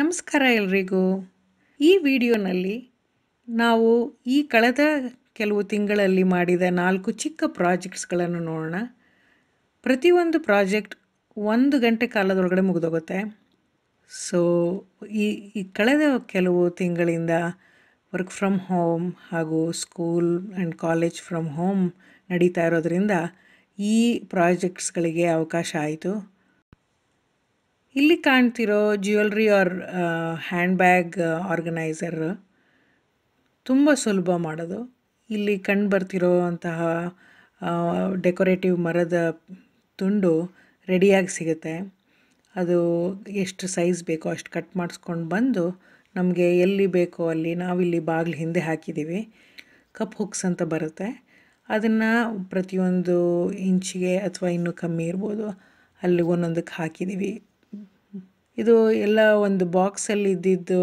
ನಮಸ್ಕಾರ ಎಲ್ರಿಗೂ ಈ ವಿಡಿಯೋನಲ್ಲಿ ನಾವು ಈ ಕಳೆದ ಕೆಲವು ತಿಂಗಳಲ್ಲಿ ಮಾಡಿದ ನಾಲ್ಕು ಚಿಕ್ಕ ಪ್ರಾಜೆಕ್ಟ್ಸ್ಗಳನ್ನು ನೋಡೋಣ ಪ್ರತಿಯೊಂದು ಪ್ರಾಜೆಕ್ಟ್ ಒಂದು ಗಂಟೆ ಕಾಲದೊಳಗಡೆ ಮುಗಿದೋಗುತ್ತೆ ಸೊ ಈ ಈ ಕಳೆದ ಕೆಲವು ತಿಂಗಳಿಂದ ವರ್ಕ್ ಫ್ರಮ್ ಹೋಮ್ ಹಾಗೂ school and college from home ನಡೀತಾ ಇರೋದರಿಂದ ಈ ಪ್ರಾಜೆಕ್ಟ್ಸ್ಗಳಿಗೆ ಅವಕಾಶ ಆಯಿತು ಇಲ್ಲಿ ಕಾಣ್ತಿರೋ jewellery or hand bag organiser ತುಂಬ ಸುಲಭ ಮಾಡೋದು ಇಲ್ಲಿ ಕಂಡು ಬರ್ತಿರೋ ಅಂತಹ ಡೆಕೋರೇಟಿವ್ ಮರದ ತುಂಡು ರೆಡಿಯಾಗಿ ಸಿಗುತ್ತೆ ಅದು ಎಷ್ಟು ಸೈಜ್ ಬೇಕೋ ಅಷ್ಟು ಕಟ್ ಮಾಡಿಸ್ಕೊಂಡು ಬಂದು ನಮಗೆ ಎಲ್ಲಿ ಬೇಕೋ ಅಲ್ಲಿ ನಾವಿಲ್ಲಿ ಬಾಗಿಲು ಹಿಂದೆ ಹಾಕಿದ್ದೀವಿ ಕಪ್ ಹುಕ್ಸ್ ಅಂತ ಬರುತ್ತೆ ಅದನ್ನು ಪ್ರತಿಯೊಂದು ಇಂಚಿಗೆ ಅಥವಾ ಇನ್ನೂ ಕಮ್ಮಿ ಇರ್ಬೋದು ಅಲ್ಲಿ ಒಂದೊಂದಕ್ಕೆ ಹಾಕಿದ್ದೀವಿ ಇದು ಎಲ್ಲ ಒಂದು ಬಾಕ್ಸಲ್ಲಿ ಇದ್ದಿದ್ದು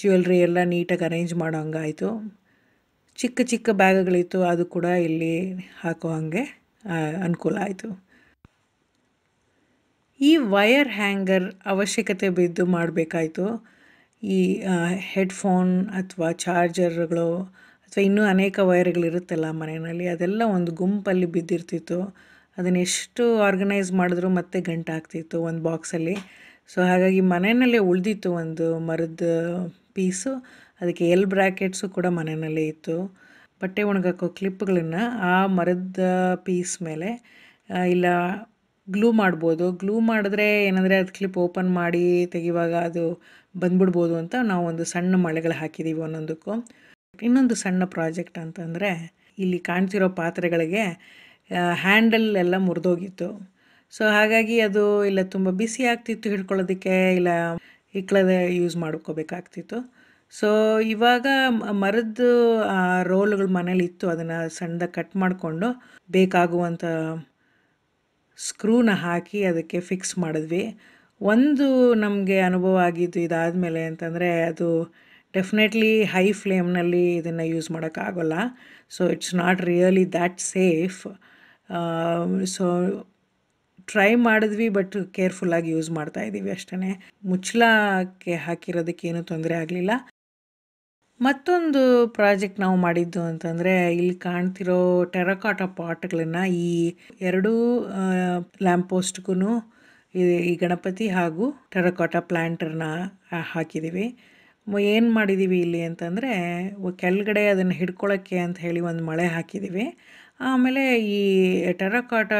ಜ್ಯುವೆಲ್ರಿ ಎಲ್ಲ ನೀಟಾಗಿ ಅರೇಂಜ್ ಮಾಡೋ ಹಂಗಾಯಿತು ಚಿಕ್ಕ ಚಿಕ್ಕ ಬ್ಯಾಗ್ಗಳಿತ್ತು ಅದು ಕೂಡ ಇಲ್ಲಿ ಹಾಕೋ ಹಾಗೆ ಅನುಕೂಲ ಆಯಿತು ಈ ವೈರ್ ಹ್ಯಾಂಗರ್ ಅವಶ್ಯಕತೆ ಬಿದ್ದು ಮಾಡಬೇಕಾಯಿತು ಈ ಹೆಡ್ಫೋನ್ ಅಥವಾ ಚಾರ್ಜರ್ಗಳು ಅಥವಾ ಇನ್ನೂ ಅನೇಕ ವೈರ್ಗಳಿರುತ್ತಲ್ಲ ಮನೆಯಲ್ಲಿ ಅದೆಲ್ಲ ಒಂದು ಗುಂಪಲ್ಲಿ ಬಿದ್ದಿರ್ತಿತ್ತು ಅದನ್ನು ಎಷ್ಟು ಆರ್ಗನೈಸ್ ಮಾಡಿದ್ರು ಮತ್ತೆ ಗಂಟು ಆಗ್ತಿತ್ತು ಒಂದು ಬಾಕ್ಸಲ್ಲಿ ಸೊ ಹಾಗಾಗಿ ಮನೆಯಲ್ಲೇ ಉಳಿದಿತ್ತು ಒಂದು ಮರದ ಪೀಸು ಅದಕ್ಕೆ ಎಲ್ ಬ್ರ್ಯಾಕೆಟ್ಸು ಕೂಡ ಮನೆಯಲ್ಲೇ ಇತ್ತು ಬಟ್ಟೆ ಒಣಗಾಕೋ ಕ್ಲಿಪ್ಗಳನ್ನು ಆ ಮರದ ಪೀಸ್ ಮೇಲೆ ಇಲ್ಲ ಗ್ಲೂ ಮಾಡ್ಬೋದು ಗ್ಲೂ ಮಾಡಿದ್ರೆ ಏನಂದರೆ ಅದು ಕ್ಲಿಪ್ ಓಪನ್ ಮಾಡಿ ತೆಗಿವಾಗ ಅದು ಬಂದ್ಬಿಡ್ಬೋದು ಅಂತ ನಾವು ಒಂದು ಸಣ್ಣ ಮಳೆಗಳು ಹಾಕಿದ್ದೀವಿ ಒಂದೊಂದಕ್ಕೂ ಇನ್ನೊಂದು ಸಣ್ಣ ಪ್ರಾಜೆಕ್ಟ್ ಅಂತಂದರೆ ಇಲ್ಲಿ ಕಾಣ್ತಿರೋ ಪಾತ್ರೆಗಳಿಗೆ ಹ್ಯಾಂಡಲ್ ಎಲ್ಲ ಮುರಿದೋಗಿತ್ತು ಸೊ ಹಾಗಾಗಿ ಅದು ಇಲ್ಲ ತುಂಬ ಬಿಸಿ ಆಗ್ತಿತ್ತು ಹಿಡ್ಕೊಳ್ಳೋದಕ್ಕೆ ಇಲ್ಲ ಇಕ್ಕಳದ ಯೂಸ್ ಮಾಡ್ಕೋಬೇಕಾಗ್ತಿತ್ತು ಸೊ ಇವಾಗ ಮರದ್ದು ರೋಲ್ಗಳು ಮನೇಲಿತ್ತು ಇತ್ತು ಅದನ್ನು ಸಣ್ಣದ ಕಟ್ ಮಾಡಿಕೊಂಡು ಬೇಕಾಗುವಂಥ ಸ್ಕ್ರೂನ ಹಾಕಿ ಅದಕ್ಕೆ ಫಿಕ್ಸ್ ಮಾಡಿದ್ವಿ ಒಂದು ನಮಗೆ ಅನುಭವ ಆಗಿದ್ದು ಮೇಲೆ ಅಂತಂದರೆ ಅದು ಡೆಫಿನೆಟ್ಲಿ ಹೈ ಫ್ಲೇಮ್ನಲ್ಲಿ ಇದನ್ನು ಯೂಸ್ ಮಾಡೋಕ್ಕಾಗೋಲ್ಲ so it's not really that safe so try ಮಾಡಿದ್ವಿ ಬಟ್ ಕೇರ್ಫುಲ್ಲಾಗಿ ಯೂಸ್ ಮಾಡ್ತಾ ಇದ್ದೀವಿ ಅಷ್ಟೇ ಮುಚ್ಚಳಕ್ಕೆ ಹಾಕಿರೋದಕ್ಕೇನು ತೊಂದರೆ ಆಗಲಿಲ್ಲ ಮತ್ತೊಂದು ಪ್ರಾಜೆಕ್ಟ್ ನಾವು ಮಾಡಿದ್ದು ಅಂತಂದರೆ ಇಲ್ಲಿ ಕಾಣ್ತಿರೋ ಟೆರಕಾಟ ಪಾಟ್ಗಳನ್ನು ಈ ಎರಡೂ ಲ್ಯಾಂಪ್ ಪೋಸ್ಟ್ಗೂ ಈ ಗಣಪತಿ ಹಾಗೂ ಟೆರಕಾಟ ಪ್ಲ್ಯಾಂಟರ್ನ ಹಾಕಿದ್ದೀವಿ ಏನು ಮಾಡಿದ್ದೀವಿ ಇಲ್ಲಿ ಅಂತಂದರೆ ಕೆಳಗಡೆ ಅದನ್ನು ಹಿಡ್ಕೊಳ್ಳೋಕ್ಕೆ ಅಂತ ಹೇಳಿ ಒಂದು ಮಳೆ ಹಾಕಿದ್ದೀವಿ ಆಮೇಲೆ ಈ ಟೆರಕಾಟ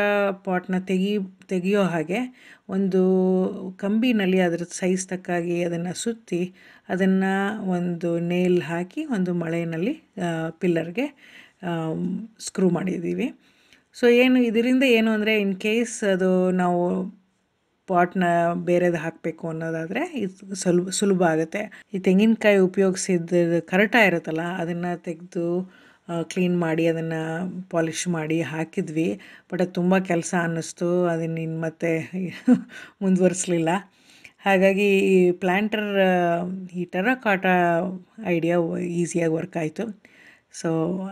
ಪಾಟ್ನ ತೆಗಿ ತೆಗಿಯೋ ಹಾಗೆ ಒಂದು ಕಂಬಿನಲ್ಲಿ ಅದರ ಸೈಜ್ ತಕ್ಕಾಗಿ ಅದನ್ನು ಸುತ್ತಿ ಅದನ್ನು ಒಂದು ನೇಲ್ ಹಾಕಿ ಒಂದು ಮಳೆಯಲ್ಲಿ ಪಿಲ್ಲರ್ಗೆ ಸ್ಕ್ರೂ ಮಾಡಿದ್ದೀವಿ ಸೊ ಏನು ಇದರಿಂದ ಏನು ಅಂದರೆ ಇನ್ ಕೇಸ್ ಅದು ನಾವು ಪಾಟ್ನ ಬೇರೆದು ಹಾಕಬೇಕು ಅನ್ನೋದಾದರೆ ಇದು ಸುಲಭ ಸುಲಭ ಆಗುತ್ತೆ ಈ ತೆಂಗಿನಕಾಯಿ ಉಪಯೋಗಿಸಿದ ಕರಟ ಇರುತ್ತಲ್ಲ ಅದನ್ನು ತೆಗೆದು ಕ್ಲೀನ್ ಮಾಡಿ ಅದನ್ನು ಪಾಲಿಶ್ ಮಾಡಿ ಹಾಕಿದ್ವಿ ಬಟ್ ಅದು ತುಂಬ ಕೆಲಸ ಅನ್ನಿಸ್ತು ಇನ್ನು ಮತ್ತೆ ಮುಂದುವರಿಸಲಿಲ್ಲ ಹಾಗಾಗಿ ಈ ಪ್ಲ್ಯಾಂಟರ್ ಈ ಕಾಟ ಐಡಿಯಾ ಈಸಿಯಾಗಿ ವರ್ಕ್ ಆಯಿತು ಸೊ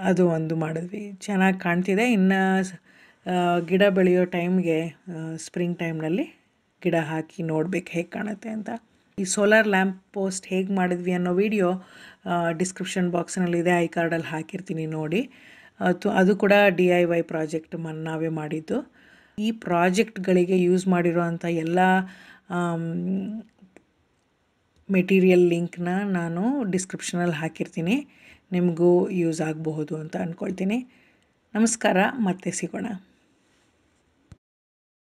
ಅದು ಒಂದು ಮಾಡಿದ್ವಿ ಚೆನ್ನಾಗಿ ಕಾಣ್ತಿದೆ ಇನ್ನು ಗಿಡ ಬೆಳೆಯೋ ಟೈಮ್ಗೆ ಸ್ಪ್ರಿಂಗ್ ಟೈಮ್ನಲ್ಲಿ ಗಿಡ ಹಾಕಿ ನೋಡ್ಬೇಕು ಹೇಗೆ ಕಾಣುತ್ತೆ ಅಂತ ಈ ಸೋಲಾರ್ ಲ್ಯಾಂಪ್ ಪೋಸ್ಟ್ ಹೇಗೆ ಮಾಡಿದ್ವಿ ಅನ್ನೋ ವಿಡಿಯೋ ಡಿಸ್ಕ್ರಿಪ್ಷನ್ ಬಾಕ್ಸ್ನಲ್ಲಿದೆ ಐ ಕಾರ್ಡಲ್ಲಿ ಹಾಕಿರ್ತೀನಿ ನೋಡಿ ಅದು ಕೂಡ ಡಿ ಐ ವೈ ಪ್ರಾಜೆಕ್ಟ್ ಮನ್ ನಾವೇ ಮಾಡಿದ್ದು ಈ ಪ್ರಾಜೆಕ್ಟ್ಗಳಿಗೆ ಯೂಸ್ ಅಂಥ ಎಲ್ಲ ಮೆಟೀರಿಯಲ್ ಲಿಂಕ್ನ ನಾನು ಡಿಸ್ಕ್ರಿಪ್ಷನಲ್ಲಿ ಹಾಕಿರ್ತೀನಿ ನಿಮಗೂ ಯೂಸ್ ಆಗಬಹುದು ಅಂತ ಅಂದ್ಕೊಳ್ತೀನಿ ನಮಸ್ಕಾರ ಮತ್ತೆ ಸಿಗೋಣ